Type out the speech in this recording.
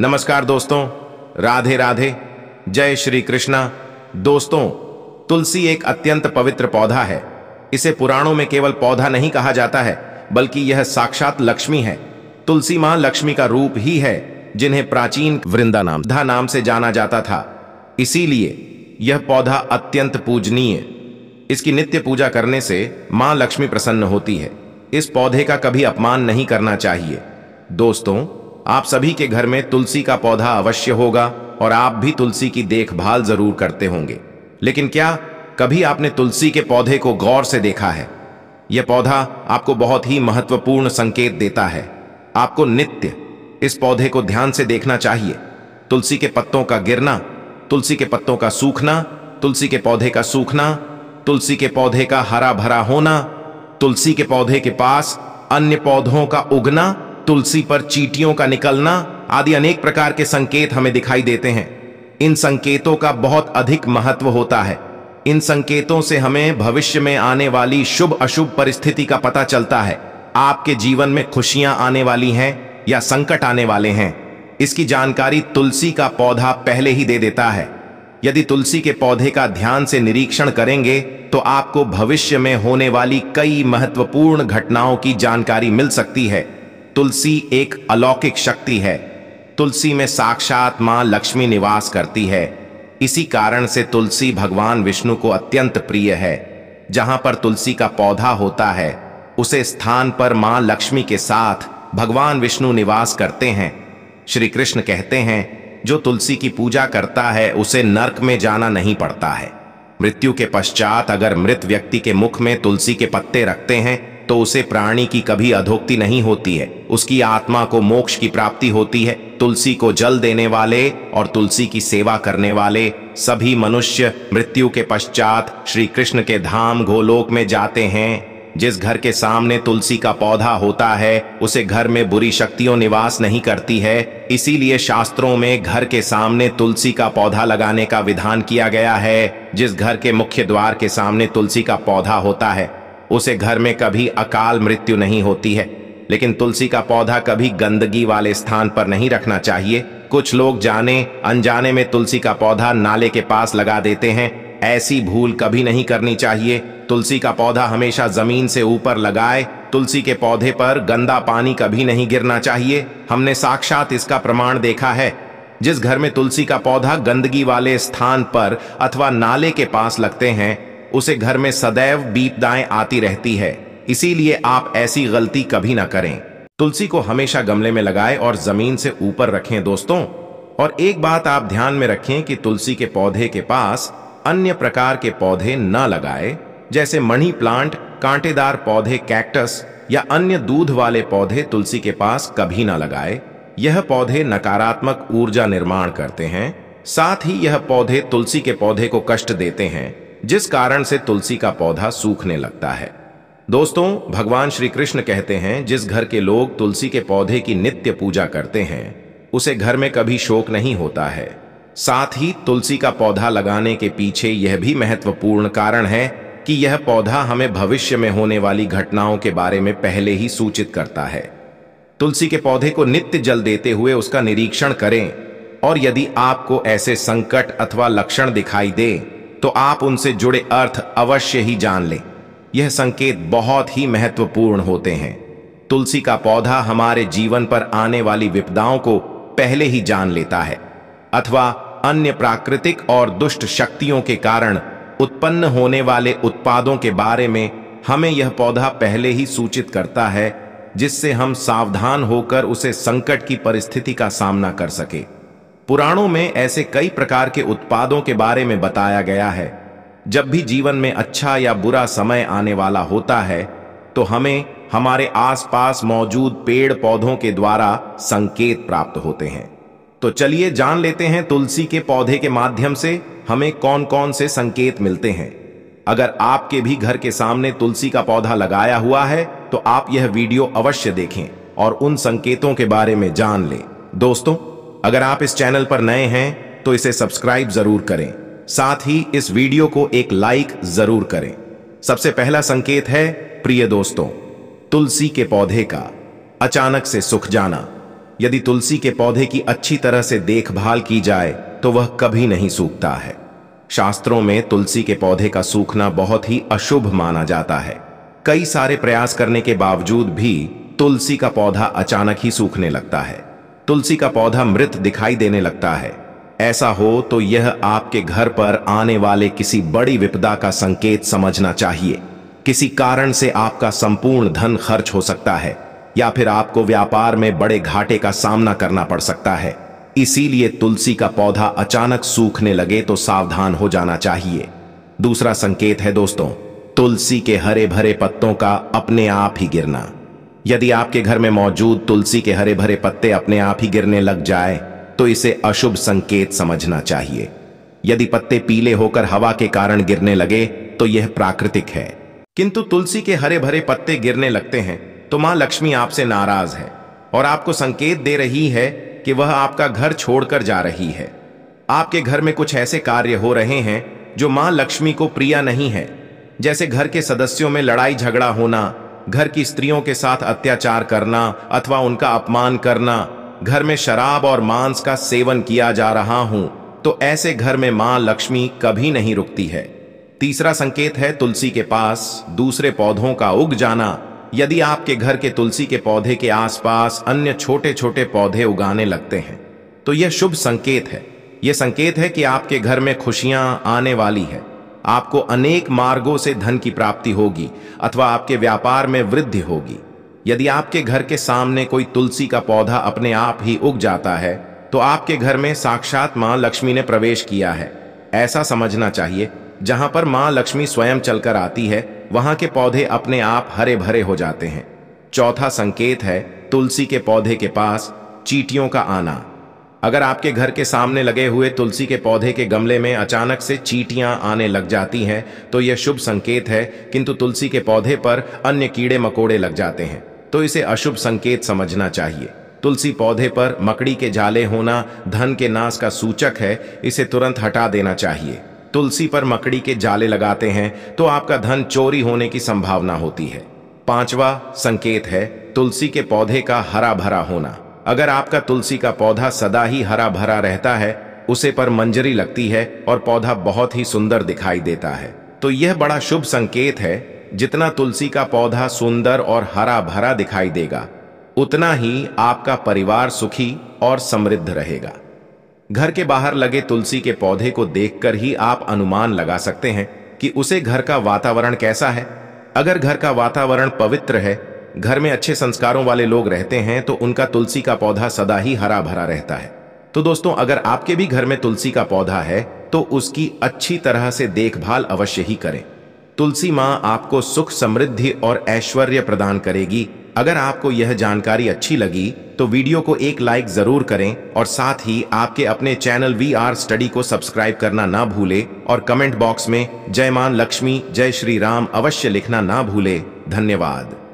नमस्कार दोस्तों राधे राधे जय श्री कृष्णा दोस्तों तुलसी एक अत्यंत पवित्र पौधा है इसे पुराणों में केवल पौधा नहीं कहा जाता है बल्कि यह साक्षात लक्ष्मी है तुलसी मां लक्ष्मी का रूप ही है जिन्हें प्राचीन वृंदा नाम धा नाम से जाना जाता था इसीलिए यह पौधा अत्यंत पूजनीय इसकी नित्य पूजा करने से मां लक्ष्मी प्रसन्न होती है इस पौधे का कभी अपमान नहीं करना चाहिए दोस्तों आप सभी के घर में तुलसी का पौधा अवश्य होगा और आप भी तुलसी की देखभाल जरूर करते होंगे लेकिन क्या कभी आपने तुलसी के पौधे को गौर से देखा है यह पौधा आपको बहुत ही महत्वपूर्ण संकेत देता है आपको नित्य इस पौधे को ध्यान से देखना चाहिए तुलसी के पत्तों का गिरना तुलसी के पत्तों का सूखना तुलसी के पौधे का सूखना तुलसी के पौधे का हरा भरा होना तुलसी के पौधे के पास अन्य पौधों का उगना तुलसी पर चीटियों का निकलना आदि अनेक प्रकार के संकेत हमें दिखाई देते हैं इन संकेतों का बहुत अधिक महत्व होता है इन संकेतों से हमें भविष्य में आने वाली शुभ अशुभ परिस्थिति का पता चलता है आपके जीवन में खुशियां आने वाली हैं या संकट आने वाले हैं इसकी जानकारी तुलसी का पौधा पहले ही दे देता है यदि तुलसी के पौधे का ध्यान से निरीक्षण करेंगे तो आपको भविष्य में होने वाली कई महत्वपूर्ण घटनाओं की जानकारी मिल सकती है तुलसी एक अलौकिक शक्ति है तुलसी में साक्षात मां लक्ष्मी निवास करती है इसी कारण से तुलसी भगवान विष्णु को अत्यंत प्रिय है जहां पर तुलसी का पौधा होता है उसे स्थान पर मां लक्ष्मी के साथ भगवान विष्णु निवास करते हैं श्री कृष्ण कहते हैं जो तुलसी की पूजा करता है उसे नर्क में जाना नहीं पड़ता है मृत्यु के पश्चात अगर मृत व्यक्ति के मुख में तुलसी के पत्ते रखते हैं तो उसे प्राणी की कभी अधोक्ति नहीं होती है उसकी आत्मा को मोक्ष की प्राप्ति होती है तुलसी को जल देने वाले और तुलसी की सेवा करने वाले सभी मनुष्य मृत्यु के पश्चात श्री कृष्ण के धाम गोलोक में जाते हैं जिस घर के सामने तुलसी का पौधा होता है उसे घर में बुरी शक्तियों निवास नहीं करती है इसीलिए शास्त्रों में घर के सामने तुलसी का पौधा लगाने का विधान किया गया है जिस घर के मुख्य द्वार के सामने तुलसी का पौधा होता है उसे घर में कभी अकाल मृत्यु नहीं होती है लेकिन तुलसी का पौधा कभी गंदगी वाले स्थान पर नहीं रखना चाहिए कुछ लोग जाने अनजाने में तुलसी का पौधा नाले के पास लगा देते हैं ऐसी भूल कभी नहीं करनी चाहिए तुलसी का पौधा हमेशा जमीन से ऊपर लगाए तुलसी के पौधे पर गंदा पानी कभी नहीं गिरना चाहिए हमने साक्षात इसका प्रमाण देखा है जिस घर में तुलसी का पौधा गंदगी वाले स्थान पर अथवा नाले के पास लगते हैं उसे घर में सदैव बीपदाएं आती रहती है इसीलिए आप ऐसी गलती कभी ना करें तुलसी को हमेशा गमले में लगाएं और जमीन से ऊपर रखें दोस्तों और एक बात आप ध्यान में रखें कि तुलसी के पौधे के पास अन्य प्रकार के पौधे न लगाए जैसे मणि प्लांट कांटेदार पौधे कैक्टस या अन्य दूध वाले पौधे तुलसी के पास कभी ना लगाए यह पौधे नकारात्मक ऊर्जा निर्माण करते हैं साथ ही यह पौधे तुलसी के पौधे को कष्ट देते हैं जिस कारण से तुलसी का पौधा सूखने लगता है दोस्तों भगवान श्री कृष्ण कहते हैं जिस घर के लोग तुलसी के पौधे की नित्य पूजा करते हैं उसे घर में कभी शोक नहीं होता है साथ ही तुलसी का पौधा लगाने के पीछे यह भी महत्वपूर्ण कारण है कि यह पौधा हमें भविष्य में होने वाली घटनाओं के बारे में पहले ही सूचित करता है तुलसी के पौधे को नित्य जल देते हुए उसका निरीक्षण करें और यदि आपको ऐसे संकट अथवा लक्षण दिखाई दें तो आप उनसे जुड़े अर्थ अवश्य ही जान लें यह संकेत बहुत ही महत्वपूर्ण होते हैं तुलसी का पौधा हमारे जीवन पर आने वाली विपदाओं को पहले ही जान लेता है अथवा अन्य प्राकृतिक और दुष्ट शक्तियों के कारण उत्पन्न होने वाले उत्पादों के बारे में हमें यह पौधा पहले ही सूचित करता है जिससे हम सावधान होकर उसे संकट की परिस्थिति का सामना कर सकें पुराणों में ऐसे कई प्रकार के उत्पादों के बारे में बताया गया है जब भी जीवन में अच्छा या बुरा समय आने वाला होता है तो हमें हमारे आसपास मौजूद पेड़ पौधों के द्वारा संकेत प्राप्त होते हैं तो चलिए जान लेते हैं तुलसी के पौधे के माध्यम से हमें कौन कौन से संकेत मिलते हैं अगर आपके भी घर के सामने तुलसी का पौधा लगाया हुआ है तो आप यह वीडियो अवश्य देखें और उन संकेतों के बारे में जान लें दोस्तों अगर आप इस चैनल पर नए हैं तो इसे सब्सक्राइब जरूर करें साथ ही इस वीडियो को एक लाइक जरूर करें सबसे पहला संकेत है प्रिय दोस्तों तुलसी के पौधे का अचानक से सूख जाना यदि तुलसी के पौधे की अच्छी तरह से देखभाल की जाए तो वह कभी नहीं सूखता है शास्त्रों में तुलसी के पौधे का सूखना बहुत ही अशुभ माना जाता है कई सारे प्रयास करने के बावजूद भी तुलसी का पौधा अचानक ही सूखने लगता है तुलसी का पौधा मृत दिखाई देने लगता है ऐसा हो तो यह आपके घर पर आने वाले किसी बड़ी विपदा का संकेत समझना चाहिए किसी कारण से आपका संपूर्ण धन खर्च हो सकता है या फिर आपको व्यापार में बड़े घाटे का सामना करना पड़ सकता है इसीलिए तुलसी का पौधा अचानक सूखने लगे तो सावधान हो जाना चाहिए दूसरा संकेत है दोस्तों तुलसी के हरे भरे पत्तों का अपने आप ही गिरना यदि आपके घर में मौजूद तुलसी के हरे भरे पत्ते अपने आप ही गिरने लग जाए तो इसे अशुभ संकेत समझना चाहिए यदि पत्ते पीले होकर हवा के कारण गिरने लगे तो यह प्राकृतिक है किंतु तुलसी के हरे भरे पत्ते गिरने लगते हैं तो मां लक्ष्मी आपसे नाराज है और आपको संकेत दे रही है कि वह आपका घर छोड़कर जा रही है आपके घर में कुछ ऐसे कार्य हो रहे हैं जो मां लक्ष्मी को प्रिया नहीं है जैसे घर के सदस्यों में लड़ाई झगड़ा होना घर की स्त्रियों के साथ अत्याचार करना अथवा उनका अपमान करना घर में शराब और मांस का सेवन किया जा रहा हूं तो ऐसे घर में मां लक्ष्मी कभी नहीं रुकती है तीसरा संकेत है तुलसी के पास दूसरे पौधों का उग जाना यदि आपके घर के तुलसी के पौधे के आसपास अन्य छोटे छोटे पौधे उगाने लगते हैं तो यह शुभ संकेत है यह संकेत है कि आपके घर में खुशियां आने वाली है आपको अनेक मार्गों से धन की प्राप्ति होगी अथवा आपके व्यापार में वृद्धि होगी यदि आपके घर के सामने कोई तुलसी का पौधा अपने आप ही उग जाता है तो आपके घर में साक्षात मां लक्ष्मी ने प्रवेश किया है ऐसा समझना चाहिए जहां पर मां लक्ष्मी स्वयं चलकर आती है वहां के पौधे अपने आप हरे भरे हो जाते हैं चौथा संकेत है तुलसी के पौधे के पास चीटियों का आना अगर आपके घर के सामने लगे हुए तुलसी के पौधे के गमले में अचानक से चीटियां आने लग जाती हैं तो यह शुभ संकेत है किंतु तुलसी के पौधे पर अन्य कीड़े मकोड़े लग जाते हैं तो इसे अशुभ संकेत समझना चाहिए तुलसी पौधे पर मकड़ी के जाले होना धन के नाश का सूचक है इसे तुरंत हटा देना चाहिए तुलसी पर मकड़ी के जाले लगाते हैं तो आपका धन चोरी होने की संभावना होती है पांचवा संकेत है तुलसी के पौधे का हरा भरा होना अगर आपका तुलसी का पौधा सदा ही हरा भरा रहता है उसे पर मंजरी लगती है और पौधा बहुत ही सुंदर दिखाई देता है तो यह बड़ा शुभ संकेत है जितना तुलसी का पौधा सुंदर और हरा भरा दिखाई देगा उतना ही आपका परिवार सुखी और समृद्ध रहेगा घर के बाहर लगे तुलसी के पौधे को देखकर ही आप अनुमान लगा सकते हैं कि उसे घर का वातावरण कैसा है अगर घर का वातावरण पवित्र है घर में अच्छे संस्कारों वाले लोग रहते हैं तो उनका तुलसी का पौधा सदा ही हरा भरा रहता है तो दोस्तों अगर आपके भी घर में तुलसी का पौधा है तो उसकी अच्छी तरह से देखभाल अवश्य ही करें तुलसी माँ आपको सुख समृद्धि और ऐश्वर्य प्रदान करेगी अगर आपको यह जानकारी अच्छी लगी तो वीडियो को एक लाइक जरूर करें और साथ ही आपके अपने चैनल वी आर स्टडी को सब्सक्राइब करना ना भूले और कमेंट बॉक्स में जय मान लक्ष्मी जय श्री राम अवश्य लिखना ना भूले धन्यवाद